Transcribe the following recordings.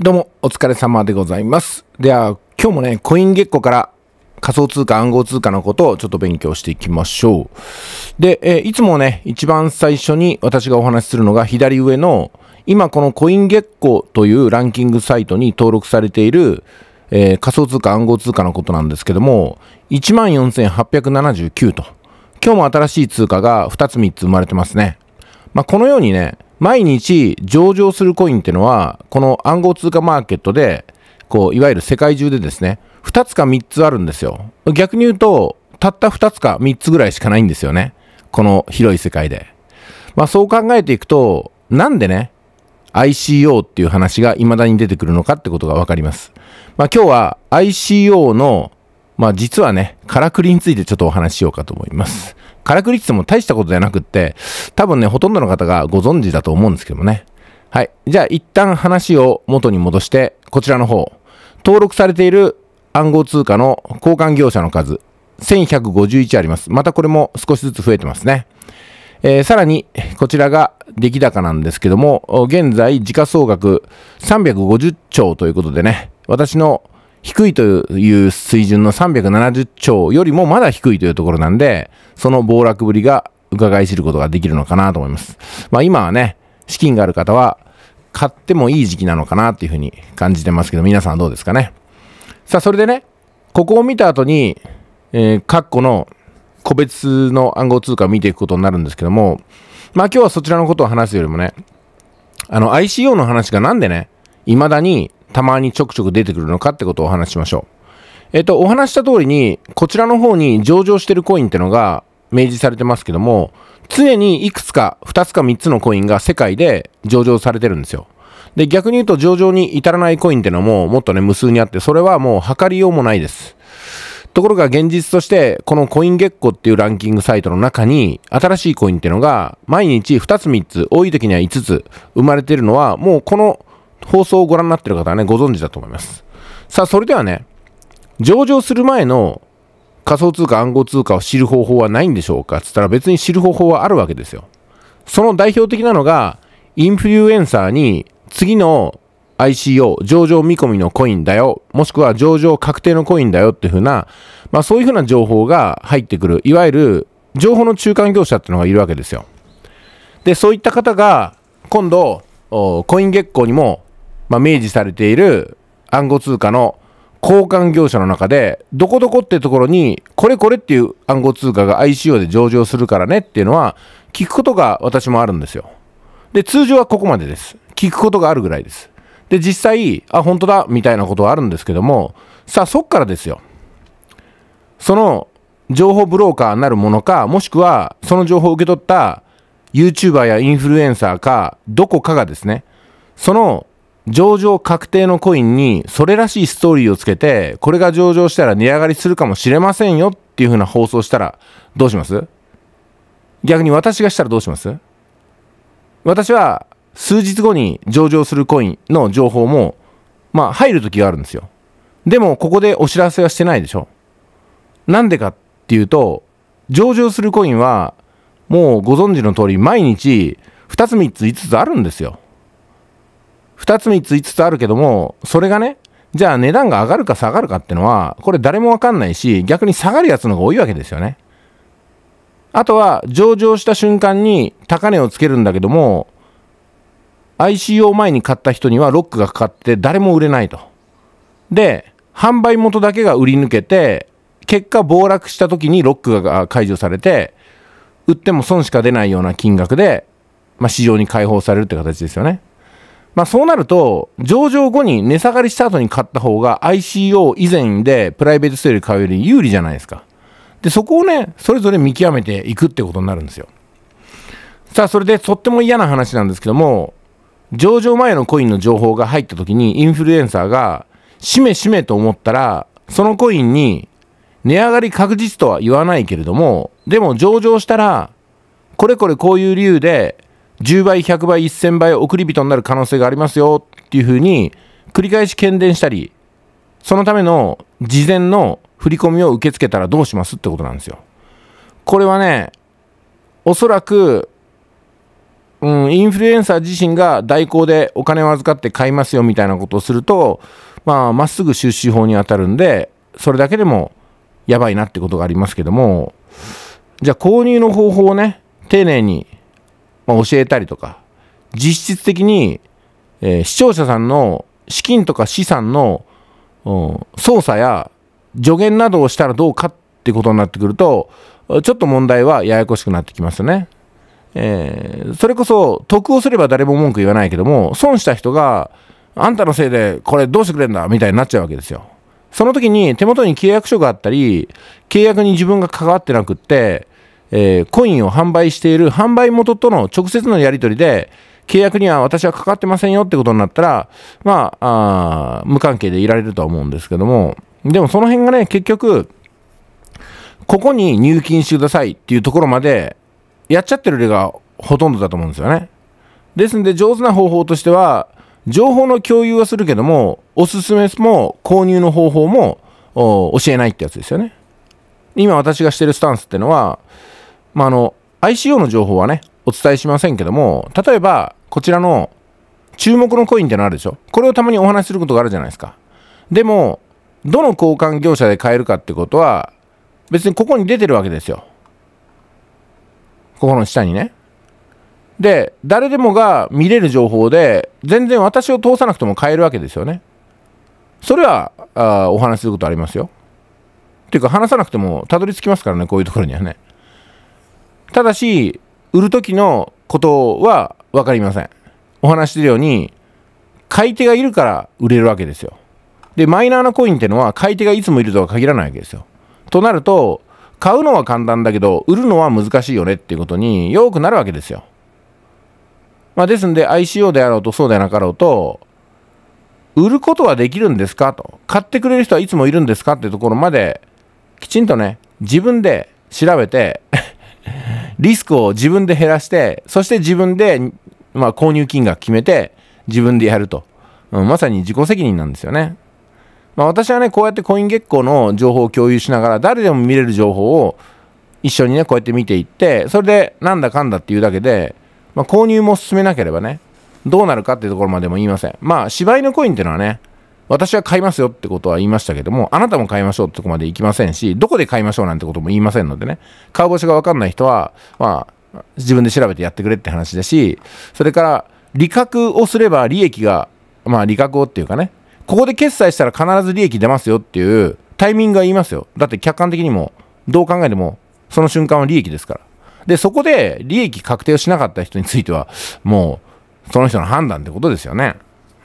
どうも、お疲れ様でございます。では、今日もね、コイン月光から仮想通貨、暗号通貨のことをちょっと勉強していきましょう。で、えいつもね、一番最初に私がお話しするのが左上の、今このコイン月光というランキングサイトに登録されている、えー、仮想通貨、暗号通貨のことなんですけども、14,879と。今日も新しい通貨が2つ3つ生まれてますね。まあ、このようにね、毎日上場するコインってのは、この暗号通貨マーケットで、こう、いわゆる世界中でですね、2つか3つあるんですよ。逆に言うと、たった2つか3つぐらいしかないんですよね。この広い世界で。まあそう考えていくと、なんでね、ICO っていう話が未だに出てくるのかってことがわかります。まあ今日は ICO の、まあ実はね、からくりについてちょっとお話ししようかと思います。からくりっても大したことじゃなくって、多分ね、ほとんどの方がご存知だと思うんですけどもね。はい。じゃあ一旦話を元に戻して、こちらの方。登録されている暗号通貨の交換業者の数、1151あります。またこれも少しずつ増えてますね。えー、さらに、こちらが出来高なんですけども、現在時価総額350兆ということでね、私の低いという水準の370兆よりもまだ低いというところなんで、その暴落ぶりが伺い知ることができるのかなと思います。まあ今はね、資金がある方は買ってもいい時期なのかなっていうふうに感じてますけど、皆さんどうですかね。さあそれでね、ここを見た後に、えー、括弧の個別の暗号通貨を見ていくことになるんですけども、まあ今日はそちらのことを話すよりもね、あの ICO の話がなんでね、未だにたまにちょくちょく出てくるのかってことをお話しましょう。えっ、と、お話した通りに、こちらの方に上場してるコインってのが明示されてますけども、常にいくつか、二つか三つのコインが世界で上場されてるんですよ。で、逆に言うと上場に至らないコインってのももっとね、無数にあって、それはもう測りようもないです。ところが現実として、このコイン月光っていうランキングサイトの中に、新しいコインっていうのが、毎日2つ3つ、多い時には5つ生まれてるのは、もうこの放送をご覧になっている方はね、ご存知だと思います。さあ、それではね、上場する前の仮想通貨暗号通貨を知る方法はないんでしょうかつったら別に知る方法はあるわけですよ。その代表的なのが、インフルエンサーに次の ICO、上場見込みのコインだよ、もしくは上場確定のコインだよっていうふうな、まあそういうふうな情報が入ってくる、いわゆる情報の中間業者っていうのがいるわけですよ。で、そういった方が今度、コイン月光にもまあ、明示されている暗号通貨の交換業者の中で、どこどこってところに、これこれっていう暗号通貨が ICO で上場するからねっていうのは、聞くことが私もあるんですよ。で、通常はここまでです。聞くことがあるぐらいです。で、実際、あ、本当だ、みたいなことはあるんですけども、さあ、そっからですよ。その、情報ブローカーなるものか、もしくは、その情報を受け取った YouTuber やインフルエンサーか、どこかがですね、その上場確定のコインにそれらしいストーリーをつけてこれが上場したら値上がりするかもしれませんよっていう風な放送したらどうします逆に私がしたらどうします私は数日後に上場するコインの情報もまあ入る時があるんですよでもここでお知らせはしてないでしょなんでかっていうと上場するコインはもうご存知の通り毎日2つ3つ5つあるんですよ2つ3つ5つあるけども、それがね、じゃあ値段が上がるか下がるかってのは、これ誰もわかんないし、逆に下がるやつの方が多いわけですよね。あとは、上場した瞬間に高値をつけるんだけども、ICO 前に買った人にはロックがかかって誰も売れないと。で、販売元だけが売り抜けて、結果暴落した時にロックが解除されて、売っても損しか出ないような金額で、まあ、市場に解放されるって形ですよね。まあ、そうなると、上場後に値下がりした後に買った方が ICO 以前でプライベートスール買うより有利じゃないですか。で、そこをね、それぞれ見極めていくってことになるんですよ。さあ、それでとっても嫌な話なんですけども、上場前のコインの情報が入った時にインフルエンサーが、しめしめと思ったら、そのコインに値上がり確実とは言わないけれども、でも上場したら、これこれこういう理由で10倍、100倍、1000倍送り人になる可能性がありますよっていうふうに繰り返し喧伝したり、そのための事前の振り込みを受け付けたらどうしますってことなんですよ。これはね、おそらく、うん、インフルエンサー自身が代行でお金を預かって買いますよみたいなことをすると、まあ、まっすぐ出資法に当たるんで、それだけでもやばいなってことがありますけども、じゃあ購入の方法をね、丁寧にまあ、教えたりとか、実質的に、えー、視聴者さんの資金とか資産の、うん、操作や助言などをしたらどうかってことになってくると、ちょっと問題はややこしくなってきますよね。えー、それこそ、得をすれば誰も文句言わないけども、損した人が、あんたのせいでこれどうしてくれんだみたいになっちゃうわけですよ。その時に手元に契約書があったり、契約に自分が関わってなくって、えー、コインを販売している販売元との直接のやり取りで、契約には私は関わってませんよってことになったら、まあ、あ無関係でいられるとは思うんですけども、でもその辺がね、結局、ここに入金してくださいっていうところまで、やっちゃってる例がほとんどだと思うんですよね。ですんで、上手な方法としては、情報の共有はするけども、おすすめも購入の方法も教えないってやつですよね。今私がしてるスタンスってのは、まあ、あの、ICO の情報はね、お伝えしませんけども、例えば、こちらの注目のコインってのあるでしょこれをたまにお話しすることがあるじゃないですか。でも、どの交換業者で買えるかってことは、別にここに出てるわけですよ。ここの下にね。で、誰でもが見れる情報で、全然私を通さなくても買えるわけですよね。それは、あお話しすることありますよ。っていうか、話さなくてもたどり着きますからね、こういうところにはね。ただし、売る時のことは分かりません。お話してるように、買い手がいるから売れるわけですよ。で、マイナーなコインってのは買い手がいつもいるとは限らないわけですよ。となると、買うのは簡単だけど、売るのは難しいよねっていうことによくなるわけですよ。まあ、ですんで ICO であろうとそうでなかろうと、売ることはできるんですかと。買ってくれる人はいつもいるんですかってところまで、きちんとね、自分で調べてリスクを自分で減らして、そして自分で、まあ、購入金額決めて、自分でやると、うん。まさに自己責任なんですよね。まあ、私はね、こうやってコイン月光の情報を共有しながら、誰でも見れる情報を一緒にね、こうやって見ていって、それでなんだかんだっていうだけで、まあ、購入も進めなければね、どうなるかっていうところまでも言いません。まあ、芝居のコインっていうのはね、私は買いますよってことは言いましたけども、あなたも買いましょうってとこまで行きませんし、どこで買いましょうなんてことも言いませんのでね、買う場所がわかんない人は、まあ、自分で調べてやってくれって話だし、それから、利確をすれば利益が、まあ利確をっていうかね、ここで決済したら必ず利益出ますよっていうタイミングは言いますよ。だって客観的にも、どう考えても、その瞬間は利益ですから。で、そこで利益確定をしなかった人については、もう、その人の判断ってことですよね。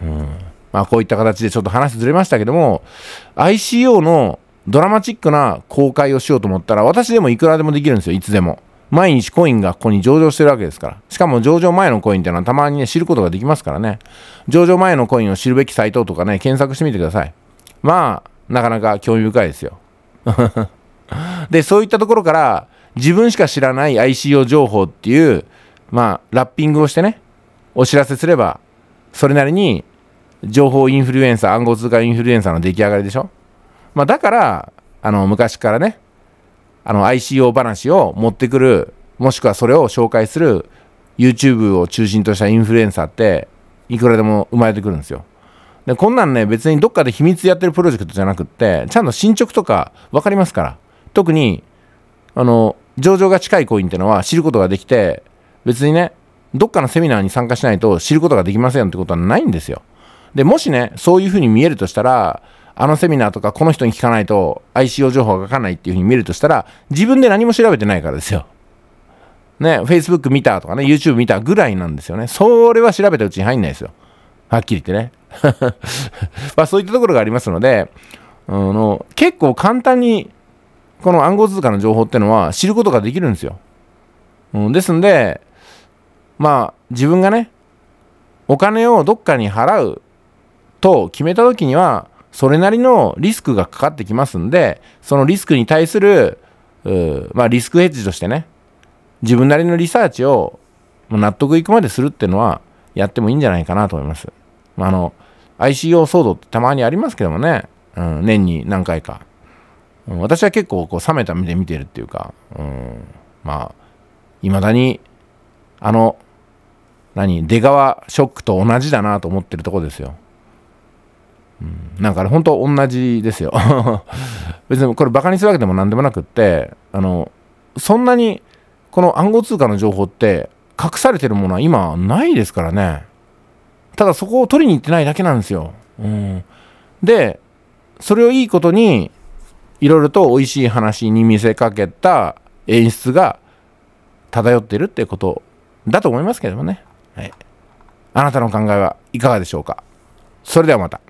うん。まあ、こういった形でちょっと話ずれましたけども、ICO のドラマチックな公開をしようと思ったら、私でもいくらでもできるんですよ、いつでも。毎日コインがここに上場してるわけですから。しかも上場前のコインっていうのはたまにね、知ることができますからね。上場前のコインを知るべきサイトとかね、検索してみてください。まあ、なかなか興味深いですよ。で、そういったところから、自分しか知らない ICO 情報っていう、まあ、ラッピングをしてね、お知らせすれば、それなりに情報インフルエンサー、暗号通貨インフルエンサーの出来上がりでしょ。まあ、だから、あの、昔からね、あの、ICO 話を持ってくる、もしくはそれを紹介する YouTube を中心としたインフルエンサーって、いくらでも生まれてくるんですよ。で、こんなんね、別にどっかで秘密やってるプロジェクトじゃなくって、ちゃんと進捗とか分かりますから。特に、あの、上場が近いコインっていうのは知ることができて、別にね、どっかのセミナーに参加しないと知ることができませんってことはないんですよ。で、もしね、そういうふうに見えるとしたら、あのセミナーとかこの人に聞かないと ICO 情報が書かないっていうふうに見るとしたら、自分で何も調べてないからですよ。ね、Facebook 見たとかね、YouTube 見たぐらいなんですよね。それは調べたうちに入んないですよ。はっきり言ってね。まあそういったところがありますので、あの結構簡単にこの暗号通貨の情報ってのは知ることができるんですよ。うん、ですんで、まあ自分がね、お金をどっかに払うと決めた時には、それなりのリスクがかかってきますんで、そのリスクに対する、まあ、リスクヘッジとしてね、自分なりのリサーチを納得いくまでするっていうのは、やってもいいんじゃないかなと思います。あの、ICO 騒動ってたまにありますけどもね、うん、年に何回か。うん、私は結構こう冷めた目で見てるっていうか、うん、まあ、未だに、あの、何、出川ショックと同じだなと思ってるとこですよ。うん、なんかね、本当同じですよ。別にこれバカにするわけでも何でもなくって、あの、そんなにこの暗号通貨の情報って隠されてるものは今ないですからね。ただそこを取りに行ってないだけなんですよ。うん、で、それをいいことに、いろいろと美味しい話に見せかけた演出が漂っているってことだと思いますけどもね。はい。あなたの考えはいかがでしょうかそれではまた。